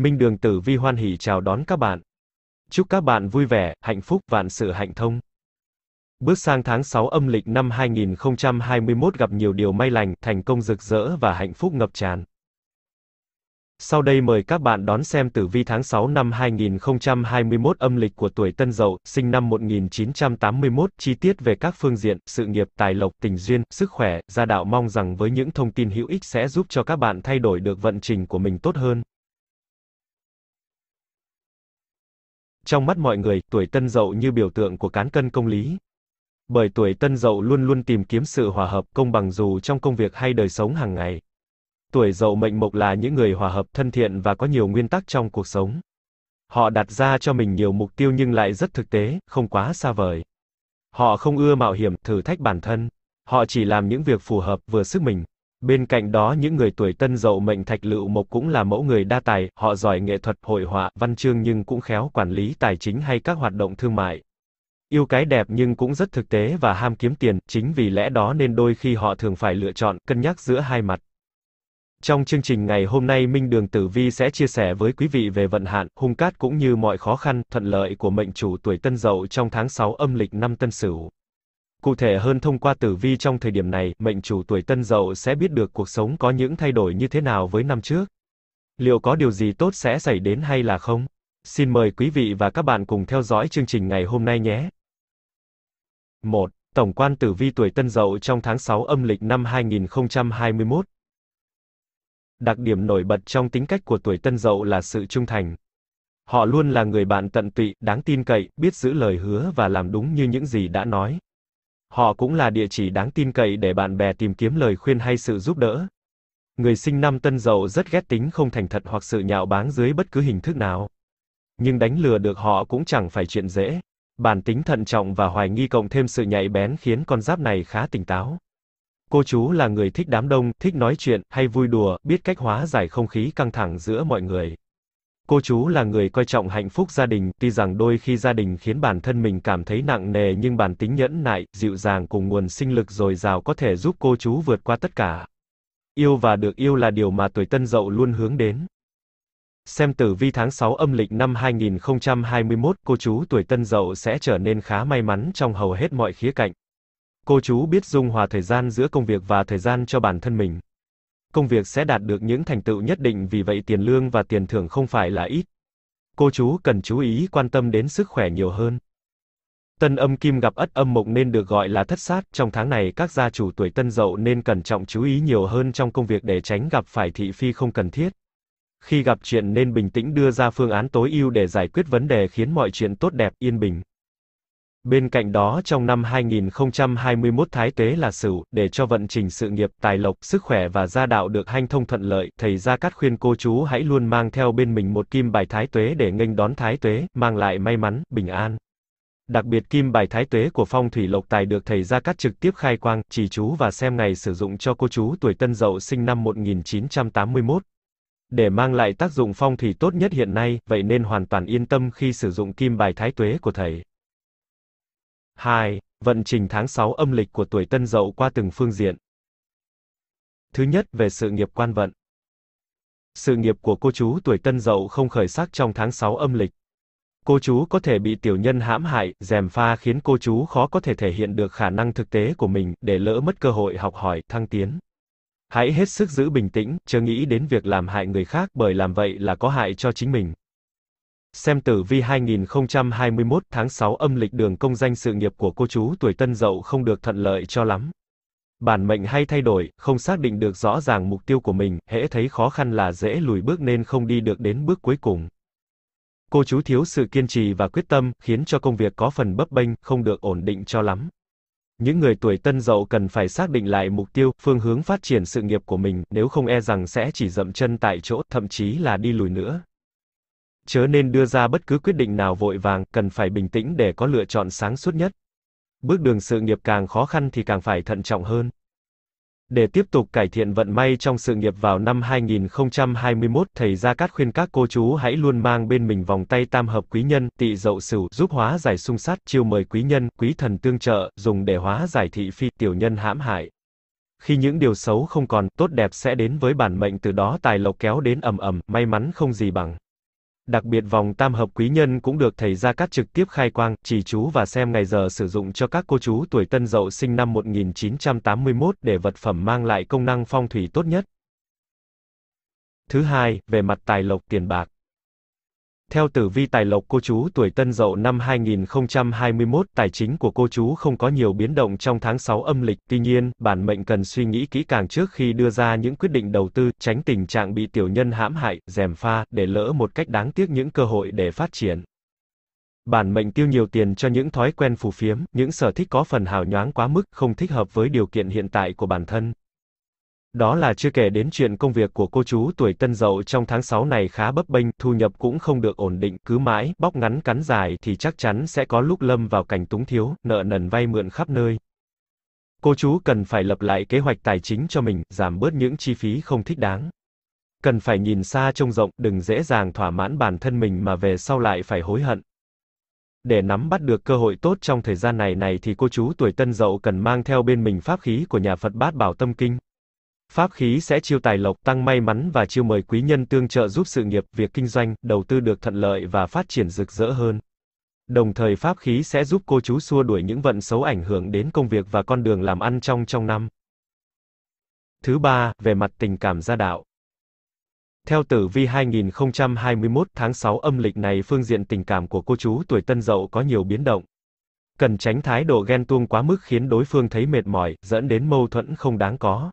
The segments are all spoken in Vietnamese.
Minh Đường Tử Vi hoan hỉ chào đón các bạn. Chúc các bạn vui vẻ, hạnh phúc, vạn sự hạnh thông. Bước sang tháng 6 âm lịch năm 2021 gặp nhiều điều may lành, thành công rực rỡ và hạnh phúc ngập tràn. Sau đây mời các bạn đón xem tử vi tháng 6 năm 2021 âm lịch của tuổi Tân Dậu, sinh năm 1981, chi tiết về các phương diện, sự nghiệp, tài lộc, tình duyên, sức khỏe, gia đạo mong rằng với những thông tin hữu ích sẽ giúp cho các bạn thay đổi được vận trình của mình tốt hơn. Trong mắt mọi người, tuổi tân dậu như biểu tượng của cán cân công lý. Bởi tuổi tân dậu luôn luôn tìm kiếm sự hòa hợp công bằng dù trong công việc hay đời sống hàng ngày. Tuổi dậu mệnh mộc là những người hòa hợp thân thiện và có nhiều nguyên tắc trong cuộc sống. Họ đặt ra cho mình nhiều mục tiêu nhưng lại rất thực tế, không quá xa vời. Họ không ưa mạo hiểm, thử thách bản thân. Họ chỉ làm những việc phù hợp vừa sức mình. Bên cạnh đó những người tuổi tân dậu mệnh Thạch Lựu Mộc cũng là mẫu người đa tài, họ giỏi nghệ thuật, hội họa, văn chương nhưng cũng khéo quản lý tài chính hay các hoạt động thương mại. Yêu cái đẹp nhưng cũng rất thực tế và ham kiếm tiền, chính vì lẽ đó nên đôi khi họ thường phải lựa chọn, cân nhắc giữa hai mặt. Trong chương trình ngày hôm nay Minh Đường Tử Vi sẽ chia sẻ với quý vị về vận hạn, hung cát cũng như mọi khó khăn, thuận lợi của mệnh chủ tuổi Tân Dậu trong tháng 6 âm lịch năm Tân Sửu. Cụ thể hơn thông qua tử vi trong thời điểm này, mệnh chủ tuổi tân dậu sẽ biết được cuộc sống có những thay đổi như thế nào với năm trước. Liệu có điều gì tốt sẽ xảy đến hay là không? Xin mời quý vị và các bạn cùng theo dõi chương trình ngày hôm nay nhé. 1. Tổng quan tử vi tuổi tân dậu trong tháng 6 âm lịch năm 2021 Đặc điểm nổi bật trong tính cách của tuổi tân dậu là sự trung thành. Họ luôn là người bạn tận tụy, đáng tin cậy, biết giữ lời hứa và làm đúng như những gì đã nói. Họ cũng là địa chỉ đáng tin cậy để bạn bè tìm kiếm lời khuyên hay sự giúp đỡ. Người sinh năm Tân Dậu rất ghét tính không thành thật hoặc sự nhạo báng dưới bất cứ hình thức nào. Nhưng đánh lừa được họ cũng chẳng phải chuyện dễ. Bản tính thận trọng và hoài nghi cộng thêm sự nhạy bén khiến con giáp này khá tỉnh táo. Cô chú là người thích đám đông, thích nói chuyện hay vui đùa, biết cách hóa giải không khí căng thẳng giữa mọi người. Cô chú là người coi trọng hạnh phúc gia đình, tuy rằng đôi khi gia đình khiến bản thân mình cảm thấy nặng nề nhưng bản tính nhẫn nại, dịu dàng cùng nguồn sinh lực dồi dào có thể giúp cô chú vượt qua tất cả. Yêu và được yêu là điều mà tuổi tân dậu luôn hướng đến. Xem tử vi tháng 6 âm lịch năm 2021, cô chú tuổi tân dậu sẽ trở nên khá may mắn trong hầu hết mọi khía cạnh. Cô chú biết dung hòa thời gian giữa công việc và thời gian cho bản thân mình công việc sẽ đạt được những thành tựu nhất định vì vậy tiền lương và tiền thưởng không phải là ít. Cô chú cần chú ý quan tâm đến sức khỏe nhiều hơn. Tân âm kim gặp ất âm mộc nên được gọi là thất sát, trong tháng này các gia chủ tuổi tân dậu nên cẩn trọng chú ý nhiều hơn trong công việc để tránh gặp phải thị phi không cần thiết. Khi gặp chuyện nên bình tĩnh đưa ra phương án tối ưu để giải quyết vấn đề khiến mọi chuyện tốt đẹp, yên bình. Bên cạnh đó trong năm 2021 Thái tuế là Sửu, để cho vận trình sự nghiệp, tài lộc, sức khỏe và gia đạo được hanh thông thuận lợi, thầy Gia Cát khuyên cô chú hãy luôn mang theo bên mình một kim bài Thái Tuế để nghênh đón Thái Tuế, mang lại may mắn, bình an. Đặc biệt kim bài Thái Tuế của phong thủy lộc tài được thầy Gia Cát trực tiếp khai quang, chỉ chú và xem ngày sử dụng cho cô chú tuổi Tân Dậu sinh năm 1981. Để mang lại tác dụng phong thủy tốt nhất hiện nay, vậy nên hoàn toàn yên tâm khi sử dụng kim bài Thái Tuế của thầy. 2. Vận trình tháng 6 âm lịch của tuổi Tân Dậu qua từng phương diện. Thứ nhất về sự nghiệp quan vận. Sự nghiệp của cô chú tuổi Tân Dậu không khởi sắc trong tháng 6 âm lịch. Cô chú có thể bị tiểu nhân hãm hại, dèm pha khiến cô chú khó có thể thể hiện được khả năng thực tế của mình, để lỡ mất cơ hội học hỏi, thăng tiến. Hãy hết sức giữ bình tĩnh, chớ nghĩ đến việc làm hại người khác bởi làm vậy là có hại cho chính mình. Xem tử vi 2021 tháng 6 âm lịch đường công danh sự nghiệp của cô chú tuổi tân dậu không được thuận lợi cho lắm. Bản mệnh hay thay đổi, không xác định được rõ ràng mục tiêu của mình, hễ thấy khó khăn là dễ lùi bước nên không đi được đến bước cuối cùng. Cô chú thiếu sự kiên trì và quyết tâm, khiến cho công việc có phần bấp bênh, không được ổn định cho lắm. Những người tuổi tân dậu cần phải xác định lại mục tiêu, phương hướng phát triển sự nghiệp của mình, nếu không e rằng sẽ chỉ dậm chân tại chỗ, thậm chí là đi lùi nữa chớ nên đưa ra bất cứ quyết định nào vội vàng, cần phải bình tĩnh để có lựa chọn sáng suốt nhất. Bước đường sự nghiệp càng khó khăn thì càng phải thận trọng hơn. Để tiếp tục cải thiện vận may trong sự nghiệp vào năm 2021, thầy Gia Cát khuyên các cô chú hãy luôn mang bên mình vòng tay tam hợp quý nhân, tị dậu sửu, giúp hóa giải xung sát, chiêu mời quý nhân, quý thần tương trợ, dùng để hóa giải thị phi tiểu nhân hãm hại. Khi những điều xấu không còn, tốt đẹp sẽ đến với bản mệnh từ đó tài lộc kéo đến ầm ầm, may mắn không gì bằng. Đặc biệt vòng tam hợp quý nhân cũng được thầy Gia Cát trực tiếp khai quang, chỉ chú và xem ngày giờ sử dụng cho các cô chú tuổi tân dậu sinh năm 1981 để vật phẩm mang lại công năng phong thủy tốt nhất. Thứ hai, về mặt tài lộc tiền bạc. Theo tử vi tài lộc cô chú tuổi Tân Dậu năm 2021, tài chính của cô chú không có nhiều biến động trong tháng 6 âm lịch, tuy nhiên, bản mệnh cần suy nghĩ kỹ càng trước khi đưa ra những quyết định đầu tư, tránh tình trạng bị tiểu nhân hãm hại, rèm pha, để lỡ một cách đáng tiếc những cơ hội để phát triển. Bản mệnh tiêu nhiều tiền cho những thói quen phù phiếm, những sở thích có phần hào nhoáng quá mức, không thích hợp với điều kiện hiện tại của bản thân. Đó là chưa kể đến chuyện công việc của cô chú tuổi tân dậu trong tháng 6 này khá bấp bênh, thu nhập cũng không được ổn định, cứ mãi, bóc ngắn cắn dài thì chắc chắn sẽ có lúc lâm vào cảnh túng thiếu, nợ nần vay mượn khắp nơi. Cô chú cần phải lập lại kế hoạch tài chính cho mình, giảm bớt những chi phí không thích đáng. Cần phải nhìn xa trông rộng, đừng dễ dàng thỏa mãn bản thân mình mà về sau lại phải hối hận. Để nắm bắt được cơ hội tốt trong thời gian này này thì cô chú tuổi tân dậu cần mang theo bên mình pháp khí của nhà Phật Bát Bảo Tâm Kinh. Pháp khí sẽ chiêu tài lộc, tăng may mắn và chiêu mời quý nhân tương trợ giúp sự nghiệp, việc kinh doanh, đầu tư được thuận lợi và phát triển rực rỡ hơn. Đồng thời pháp khí sẽ giúp cô chú xua đuổi những vận xấu ảnh hưởng đến công việc và con đường làm ăn trong trong năm. Thứ ba, về mặt tình cảm gia đạo. Theo tử vi 2021 tháng 6 âm lịch này phương diện tình cảm của cô chú tuổi tân dậu có nhiều biến động. Cần tránh thái độ ghen tuông quá mức khiến đối phương thấy mệt mỏi, dẫn đến mâu thuẫn không đáng có.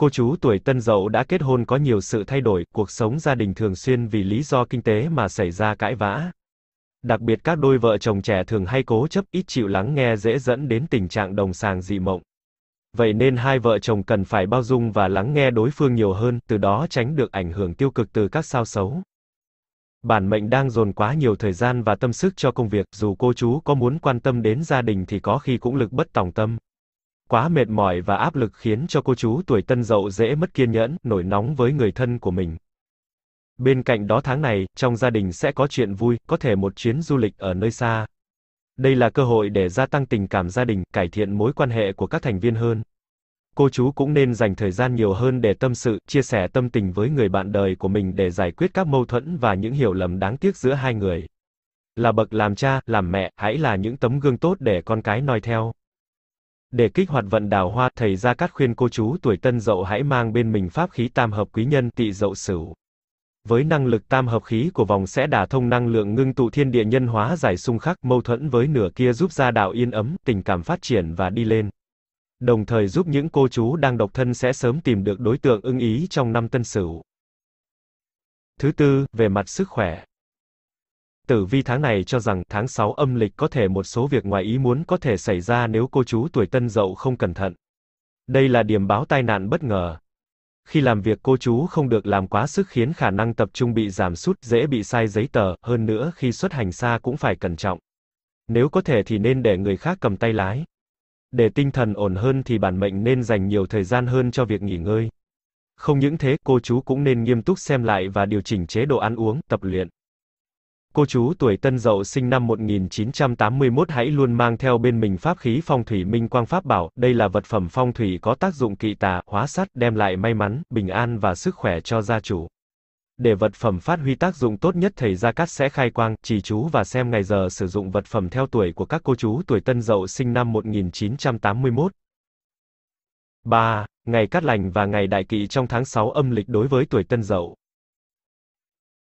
Cô chú tuổi tân dậu đã kết hôn có nhiều sự thay đổi, cuộc sống gia đình thường xuyên vì lý do kinh tế mà xảy ra cãi vã. Đặc biệt các đôi vợ chồng trẻ thường hay cố chấp, ít chịu lắng nghe dễ dẫn đến tình trạng đồng sàng dị mộng. Vậy nên hai vợ chồng cần phải bao dung và lắng nghe đối phương nhiều hơn, từ đó tránh được ảnh hưởng tiêu cực từ các sao xấu. Bản mệnh đang dồn quá nhiều thời gian và tâm sức cho công việc, dù cô chú có muốn quan tâm đến gia đình thì có khi cũng lực bất tòng tâm quá mệt mỏi và áp lực khiến cho cô chú tuổi tân dậu dễ mất kiên nhẫn, nổi nóng với người thân của mình. Bên cạnh đó tháng này, trong gia đình sẽ có chuyện vui, có thể một chuyến du lịch ở nơi xa. Đây là cơ hội để gia tăng tình cảm gia đình, cải thiện mối quan hệ của các thành viên hơn. Cô chú cũng nên dành thời gian nhiều hơn để tâm sự, chia sẻ tâm tình với người bạn đời của mình để giải quyết các mâu thuẫn và những hiểu lầm đáng tiếc giữa hai người. Là bậc làm cha, làm mẹ, hãy là những tấm gương tốt để con cái noi theo. Để kích hoạt vận đào hoa, thầy Gia Cát khuyên cô chú tuổi tân dậu hãy mang bên mình pháp khí tam hợp quý nhân Tị dậu sửu. Với năng lực tam hợp khí của vòng sẽ đả thông năng lượng ngưng tụ thiên địa nhân hóa giải xung khắc mâu thuẫn với nửa kia giúp gia đạo yên ấm, tình cảm phát triển và đi lên. Đồng thời giúp những cô chú đang độc thân sẽ sớm tìm được đối tượng ưng ý trong năm tân sửu. Thứ tư, về mặt sức khỏe. Tử vi tháng này cho rằng tháng 6 âm lịch có thể một số việc ngoài ý muốn có thể xảy ra nếu cô chú tuổi tân dậu không cẩn thận. Đây là điểm báo tai nạn bất ngờ. Khi làm việc cô chú không được làm quá sức khiến khả năng tập trung bị giảm sút, dễ bị sai giấy tờ, hơn nữa khi xuất hành xa cũng phải cẩn trọng. Nếu có thể thì nên để người khác cầm tay lái. Để tinh thần ổn hơn thì bản mệnh nên dành nhiều thời gian hơn cho việc nghỉ ngơi. Không những thế, cô chú cũng nên nghiêm túc xem lại và điều chỉnh chế độ ăn uống, tập luyện. Cô chú tuổi Tân Dậu sinh năm 1981 hãy luôn mang theo bên mình pháp khí phong thủy minh quang pháp bảo, đây là vật phẩm phong thủy có tác dụng kỵ tà, hóa sát, đem lại may mắn, bình an và sức khỏe cho gia chủ. Để vật phẩm phát huy tác dụng tốt nhất thầy Gia Cát sẽ khai quang, trì chú và xem ngày giờ sử dụng vật phẩm theo tuổi của các cô chú tuổi Tân Dậu sinh năm 1981. 3. Ngày Cát Lành và ngày Đại Kỵ trong tháng 6 âm lịch đối với tuổi Tân Dậu.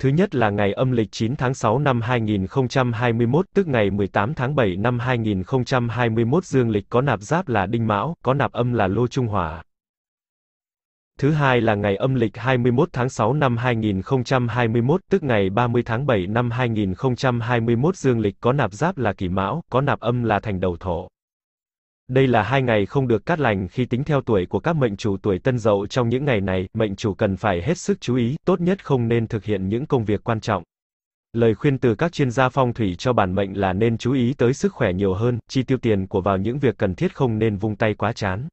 Thứ nhất là ngày âm lịch 9 tháng 6 năm 2021, tức ngày 18 tháng 7 năm 2021 dương lịch có nạp giáp là Đinh Mão, có nạp âm là Lô Trung Hòa. Thứ hai là ngày âm lịch 21 tháng 6 năm 2021, tức ngày 30 tháng 7 năm 2021 dương lịch có nạp giáp là Kỷ Mão, có nạp âm là Thành Đầu Thổ. Đây là hai ngày không được cát lành khi tính theo tuổi của các mệnh chủ tuổi tân dậu trong những ngày này, mệnh chủ cần phải hết sức chú ý, tốt nhất không nên thực hiện những công việc quan trọng. Lời khuyên từ các chuyên gia phong thủy cho bản mệnh là nên chú ý tới sức khỏe nhiều hơn, chi tiêu tiền của vào những việc cần thiết không nên vung tay quá chán.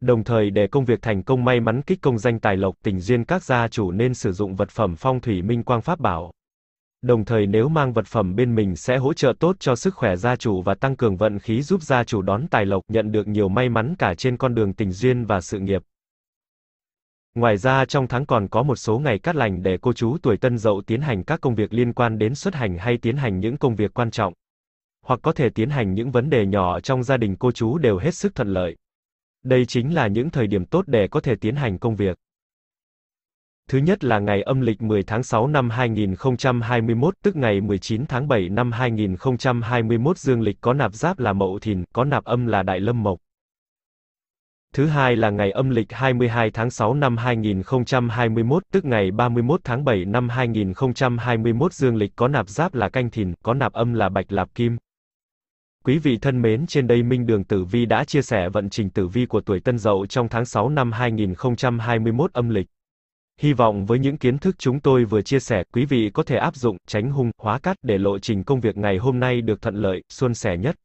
Đồng thời để công việc thành công may mắn kích công danh tài lộc tình duyên các gia chủ nên sử dụng vật phẩm phong thủy minh quang pháp bảo. Đồng thời nếu mang vật phẩm bên mình sẽ hỗ trợ tốt cho sức khỏe gia chủ và tăng cường vận khí giúp gia chủ đón tài lộc, nhận được nhiều may mắn cả trên con đường tình duyên và sự nghiệp. Ngoài ra trong tháng còn có một số ngày cát lành để cô chú tuổi tân dậu tiến hành các công việc liên quan đến xuất hành hay tiến hành những công việc quan trọng. Hoặc có thể tiến hành những vấn đề nhỏ trong gia đình cô chú đều hết sức thuận lợi. Đây chính là những thời điểm tốt để có thể tiến hành công việc. Thứ nhất là ngày âm lịch 10 tháng 6 năm 2021, tức ngày 19 tháng 7 năm 2021 dương lịch có nạp giáp là Mậu Thìn, có nạp âm là Đại Lâm Mộc. Thứ hai là ngày âm lịch 22 tháng 6 năm 2021, tức ngày 31 tháng 7 năm 2021 dương lịch có nạp giáp là Canh Thìn, có nạp âm là Bạch Lạp Kim. Quý vị thân mến, trên đây Minh Đường Tử Vi đã chia sẻ vận trình tử vi của tuổi Tân Dậu trong tháng 6 năm 2021 âm lịch. Hy vọng với những kiến thức chúng tôi vừa chia sẻ, quý vị có thể áp dụng, tránh hung, hóa cát để lộ trình công việc ngày hôm nay được thuận lợi, suôn sẻ nhất.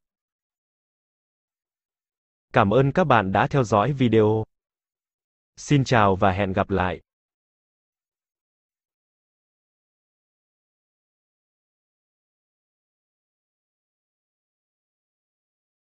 Cảm ơn các bạn đã theo dõi video. Xin chào và hẹn gặp lại.